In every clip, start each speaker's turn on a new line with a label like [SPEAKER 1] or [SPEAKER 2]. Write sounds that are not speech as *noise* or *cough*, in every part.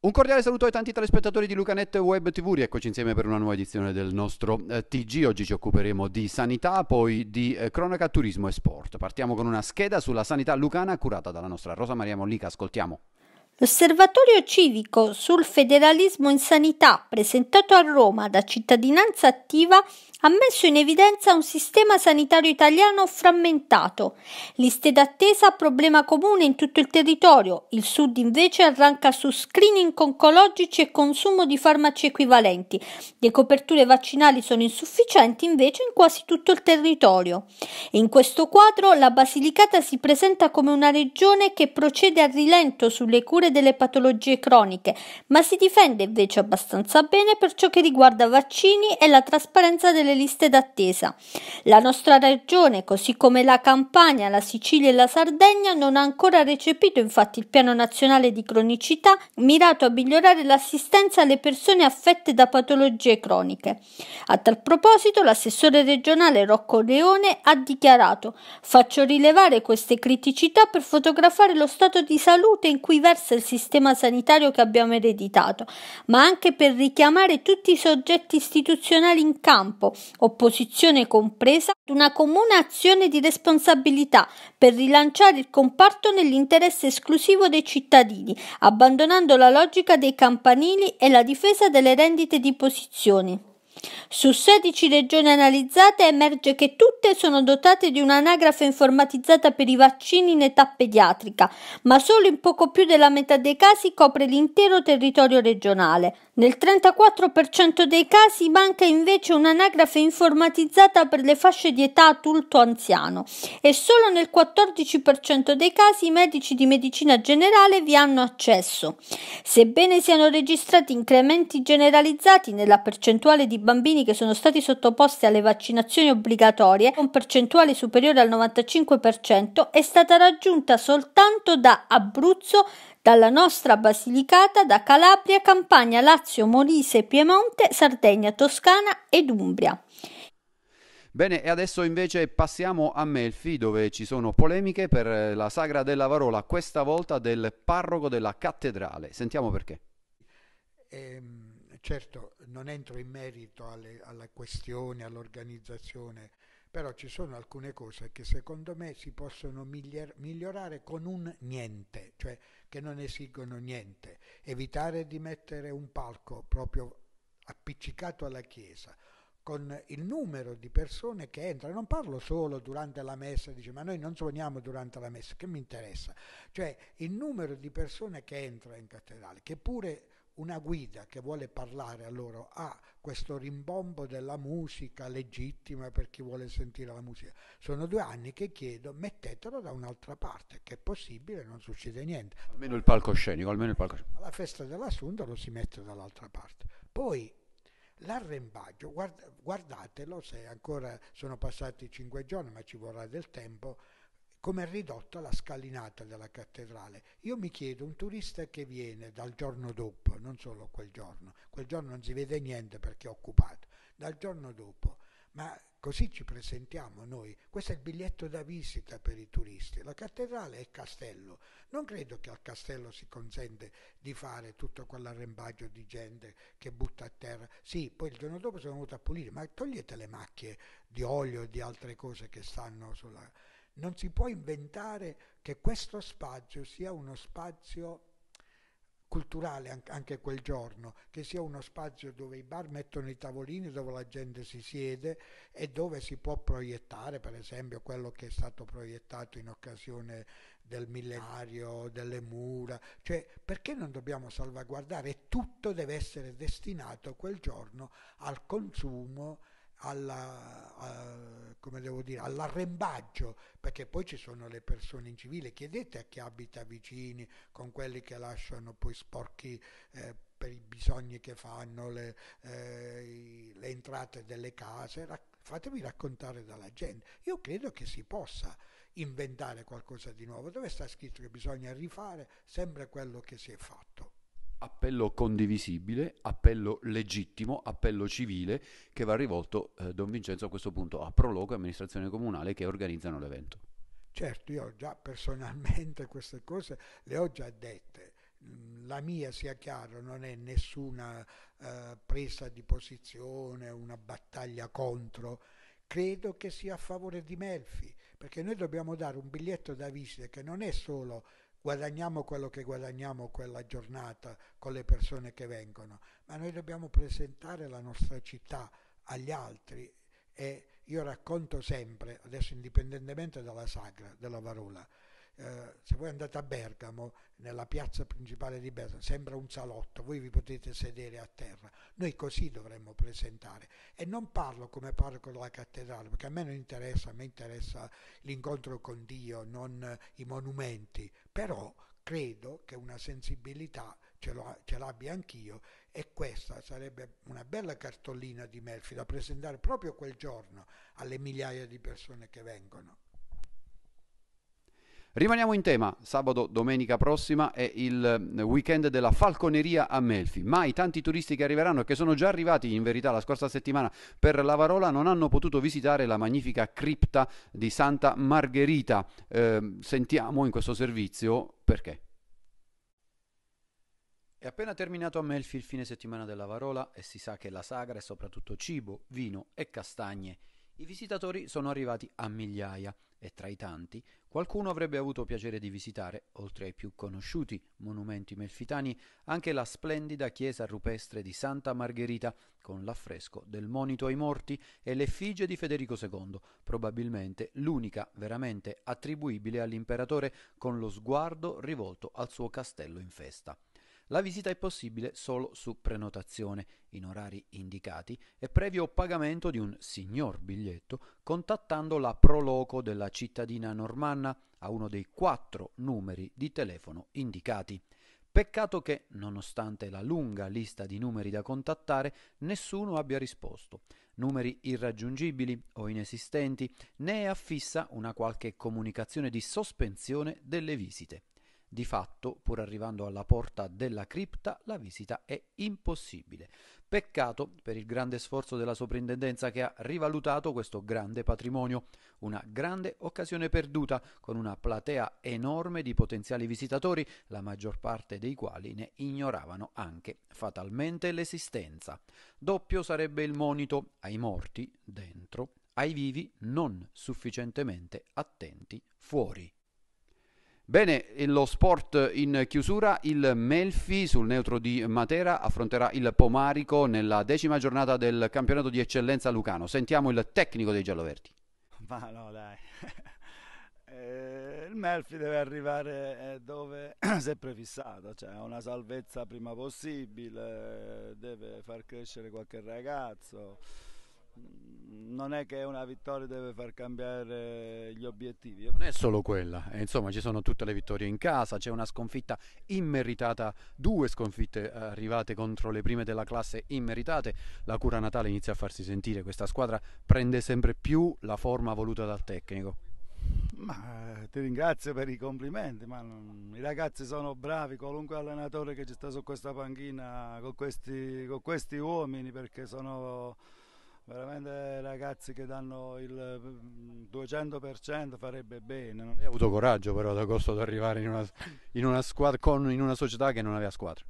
[SPEAKER 1] Un cordiale saluto ai tanti telespettatori di Lucanet Web TV, rieccoci insieme per una nuova edizione del nostro eh, TG. Oggi ci occuperemo di sanità, poi di eh, cronaca, turismo e sport. Partiamo con una scheda sulla sanità lucana curata dalla nostra Rosa Maria Mollica, ascoltiamo.
[SPEAKER 2] L'osservatorio civico sul federalismo in sanità presentato a Roma da Cittadinanza Attiva ha messo in evidenza un sistema sanitario italiano frammentato. Liste d'attesa problema comune in tutto il territorio, il sud invece arranca su screening oncologici e consumo di farmaci equivalenti. Le coperture vaccinali sono insufficienti invece in quasi tutto il territorio. In questo quadro la Basilicata si presenta come una regione che procede a rilento sulle cure delle patologie croniche, ma si difende invece abbastanza bene per ciò che riguarda vaccini e la trasparenza delle le liste d'attesa. La nostra regione, così come la Campania, la Sicilia e la Sardegna, non ha ancora recepito infatti il Piano Nazionale di Cronicità mirato a migliorare l'assistenza alle persone affette da patologie croniche. A tal proposito, l'assessore regionale Rocco Leone ha dichiarato Faccio rilevare queste criticità per fotografare lo stato di salute in cui versa il sistema sanitario che abbiamo ereditato, ma anche per richiamare tutti i soggetti istituzionali in campo, opposizione compresa, ad una comune azione di responsabilità per rilanciare il comparto nell'interesse esclusivo dei cittadini, abbandonando la logica dei campanili e la difesa delle rendite di posizione. Su 16 regioni analizzate emerge che tutte sono dotate di un'anagrafe informatizzata per i vaccini in età pediatrica, ma solo in poco più della metà dei casi copre l'intero territorio regionale. Nel 34% dei casi manca invece un'anagrafe informatizzata per le fasce di età adulto-anziano e solo nel 14% dei casi i medici di medicina generale vi hanno accesso. Sebbene siano registrati incrementi generalizzati nella percentuale di bambini bambini che sono stati sottoposti alle vaccinazioni obbligatorie, con percentuale superiore al 95%, è stata raggiunta soltanto da Abruzzo, dalla nostra Basilicata, da Calabria, Campania, Lazio, Molise, Piemonte, Sardegna, Toscana ed Umbria.
[SPEAKER 1] Bene, e adesso invece passiamo a Melfi, dove ci sono polemiche per eh, la sagra della Varola, questa volta del parroco della cattedrale. Sentiamo perché.
[SPEAKER 3] Ehm certo non entro in merito alle, alla questione, all'organizzazione, però ci sono alcune cose che secondo me si possono migliorare con un niente, cioè che non esigono niente. Evitare di mettere un palco proprio appiccicato alla chiesa, con il numero di persone che entrano. Non parlo solo durante la messa, dice ma noi non suoniamo durante la messa, che mi interessa? Cioè il numero di persone che entra in cattedrale, che pure una guida che vuole parlare a loro ha ah, questo rimbombo della musica legittima per chi vuole sentire la musica. Sono due anni che chiedo mettetelo da un'altra parte, che è possibile, non succede niente.
[SPEAKER 1] Almeno il palcoscenico, almeno il palcoscenico.
[SPEAKER 3] Alla festa dell'assunto lo si mette dall'altra parte. Poi l'arrembaggio, guarda, guardatelo se ancora sono passati cinque giorni, ma ci vorrà del tempo, come è ridotta la scalinata della cattedrale. Io mi chiedo, un turista che viene dal giorno dopo, non solo quel giorno, quel giorno non si vede niente perché è occupato, dal giorno dopo, ma così ci presentiamo noi, questo è il biglietto da visita per i turisti, la cattedrale è il castello, non credo che al castello si consente di fare tutto quell'arrembaggio di gente che butta a terra, sì, poi il giorno dopo sono venuto a pulire, ma togliete le macchie di olio e di altre cose che stanno sulla non si può inventare che questo spazio sia uno spazio culturale anche quel giorno, che sia uno spazio dove i bar mettono i tavolini, dove la gente si siede e dove si può proiettare, per esempio, quello che è stato proiettato in occasione del millenario, delle mura, cioè perché non dobbiamo salvaguardare? Tutto deve essere destinato quel giorno al consumo, alla, a, come devo dire, all'arrembaggio, perché poi ci sono le persone in civile, chiedete a chi abita vicini, con quelli che lasciano poi sporchi eh, per i bisogni che fanno, le, eh, le entrate delle case, rac- fatevi raccontare dalla gente. Io credo che si possa inventare qualcosa di nuovo, dove sta scritto che bisogna rifare sempre quello che si è fatto
[SPEAKER 1] appello condivisibile, appello legittimo, appello civile che va rivolto, eh, Don Vincenzo, a questo punto a Proloco e amministrazione comunale che organizzano l'evento.
[SPEAKER 3] Certo, io già personalmente *laughs* queste cose le ho già dette. Mm, la mia, sia chiaro, non è nessuna eh, presa di posizione, una battaglia contro. Credo che sia a favore di Melfi, perché noi dobbiamo dare un biglietto da visita che non è solo guadagniamo quello che guadagniamo quella giornata con le persone che vengono, ma noi dobbiamo presentare la nostra città agli altri e io racconto sempre, adesso indipendentemente dalla sagra, della varola, eh, se voi andate a Bergamo, nella piazza principale di Bergamo, sembra un salotto, voi vi potete sedere a terra. Noi così dovremmo presentare. E non parlo come parlo con la cattedrale, perché a me non interessa, a me interessa l'incontro con Dio, non i monumenti, però credo che una sensibilità ce, ce l'abbia anch'io e questa sarebbe una bella cartolina di Melfi da presentare proprio quel giorno alle migliaia di persone che vengono.
[SPEAKER 1] Rimaniamo in tema, sabato, domenica prossima è il eh, weekend della falconeria a Melfi, ma i tanti turisti che arriveranno e che sono già arrivati in verità la scorsa settimana per la Varola non hanno potuto visitare la magnifica cripta di Santa Margherita. Eh, sentiamo in questo servizio perché. È appena terminato a Melfi il fine settimana della Varola e si sa che la sagra è soprattutto cibo, vino e castagne. I visitatori sono arrivati a migliaia e tra i tanti qualcuno avrebbe avuto piacere di visitare, oltre ai più conosciuti monumenti melfitani, anche la splendida chiesa rupestre di Santa Margherita con l'affresco del monito ai morti e l'effigie di Federico II, probabilmente l'unica veramente attribuibile all'imperatore con lo sguardo rivolto al suo castello in festa. La visita è possibile solo su prenotazione, in orari indicati e previo pagamento di un signor biglietto contattando la Proloco della cittadina normanna a uno dei quattro numeri di telefono indicati. Peccato che, nonostante la lunga lista di numeri da contattare, nessuno abbia risposto. Numeri irraggiungibili o inesistenti, né è affissa una qualche comunicazione di sospensione delle visite. Di fatto, pur arrivando alla porta della cripta, la visita è impossibile. Peccato per il grande sforzo della soprintendenza che ha rivalutato questo grande patrimonio, una grande occasione perduta con una platea enorme di potenziali visitatori, la maggior parte dei quali ne ignoravano anche fatalmente l'esistenza. Doppio sarebbe il monito ai morti dentro, ai vivi non sufficientemente attenti fuori. Bene, lo sport in chiusura, il Melfi sul neutro di Matera affronterà il Pomarico nella decima giornata del campionato di eccellenza lucano. Sentiamo il tecnico dei gialloverdi.
[SPEAKER 4] Ma no dai, *laughs* eh, il Melfi deve arrivare eh, dove *clears throat* si è prefissato, cioè una salvezza prima possibile, deve far crescere qualche ragazzo non è che una vittoria deve far cambiare gli obiettivi. Non è solo
[SPEAKER 1] quella, eh, insomma ci sono tutte le vittorie in casa, c'è una sconfitta immeritata, due sconfitte eh, arrivate contro le prime della classe immeritate, la cura natale inizia a farsi sentire, questa squadra prende sempre più la forma voluta dal tecnico.
[SPEAKER 4] Ma eh, ti ringrazio per i complimenti, ma non, i ragazzi sono bravi, qualunque allenatore che ci sta su questa panchina con questi, con questi uomini perché sono veramente ragazzi che danno il
[SPEAKER 1] 200% mm, farebbe bene. Non hai avuto coraggio però ad agosto ad arrivare in una, in una squadra, con, in una società che non aveva squadra.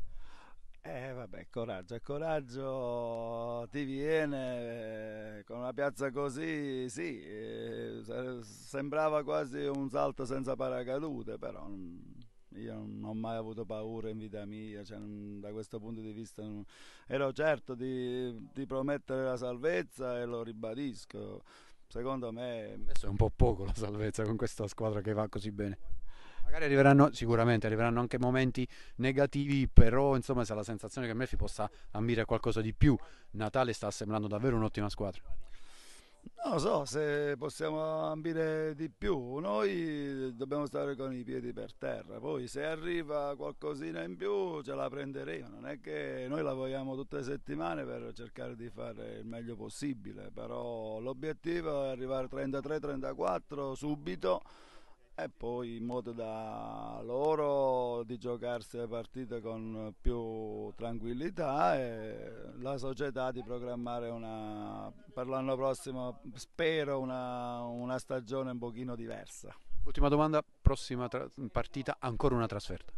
[SPEAKER 4] Eh vabbè, coraggio, coraggio ti viene eh, con una piazza così, sì, eh, sembrava quasi un salto senza paracadute, però... Non mm, io non ho mai avuto paura in vita mia, cioè, non, da questo punto di vista non... ero certo di, di promettere la salvezza e lo ribadisco. Secondo me...
[SPEAKER 1] Adesso è un po' poco la salvezza con questa squadra che va così bene. Magari arriveranno, sicuramente arriveranno anche momenti negativi, però insomma se la sensazione che Melfi possa ambire qualcosa di più, Natale sta assemblando davvero un'ottima squadra.
[SPEAKER 4] Non so se possiamo ambire di più, noi dobbiamo stare con i piedi per terra, poi se arriva qualcosina in più ce la prenderemo, non è che noi lavoriamo tutte le settimane per cercare di fare il meglio possibile, però l'obiettivo è arrivare a 33-34 subito e poi in modo da loro di giocarsi le partite con più tranquillità e la società di programmare una, per l'anno prossimo spero una, una, stagione un pochino diversa.
[SPEAKER 1] Ultima domanda, prossima partita, ancora una trasferta.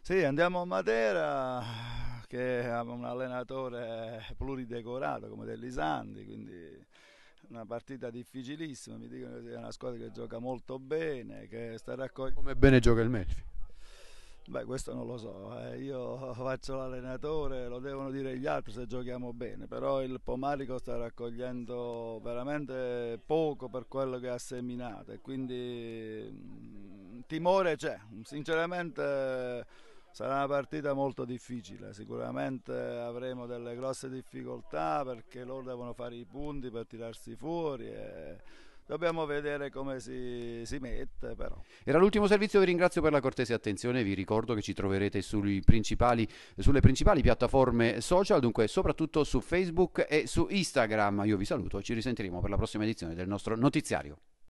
[SPEAKER 1] Sì, andiamo a Matera
[SPEAKER 4] che ha un allenatore pluridecorato come Delisandi, quindi una partita difficilissima, mi dicono che è una squadra che gioca molto bene, che sta raccogliendo... Come bene
[SPEAKER 1] gioca il Melfi?
[SPEAKER 4] Beh, questo non lo so, eh. io *laughs* faccio l'allenatore, lo devono dire gli altri se giochiamo bene, però il Pomarico sta raccogliendo veramente poco per quello che ha seminato e quindi mh, mm, timore c'è, sinceramente Sarà una partita molto difficile, sicuramente avremo delle grosse difficoltà perché loro devono fare i punti per tirarsi fuori. E dobbiamo vedere come si, si, mette però.
[SPEAKER 1] Era l'ultimo servizio, vi ringrazio per la cortese attenzione, vi ricordo che ci troverete principali, sulle principali piattaforme social, dunque soprattutto su Facebook e su Instagram. Io vi saluto, ci risentiremo per la prossima edizione del nostro notiziario.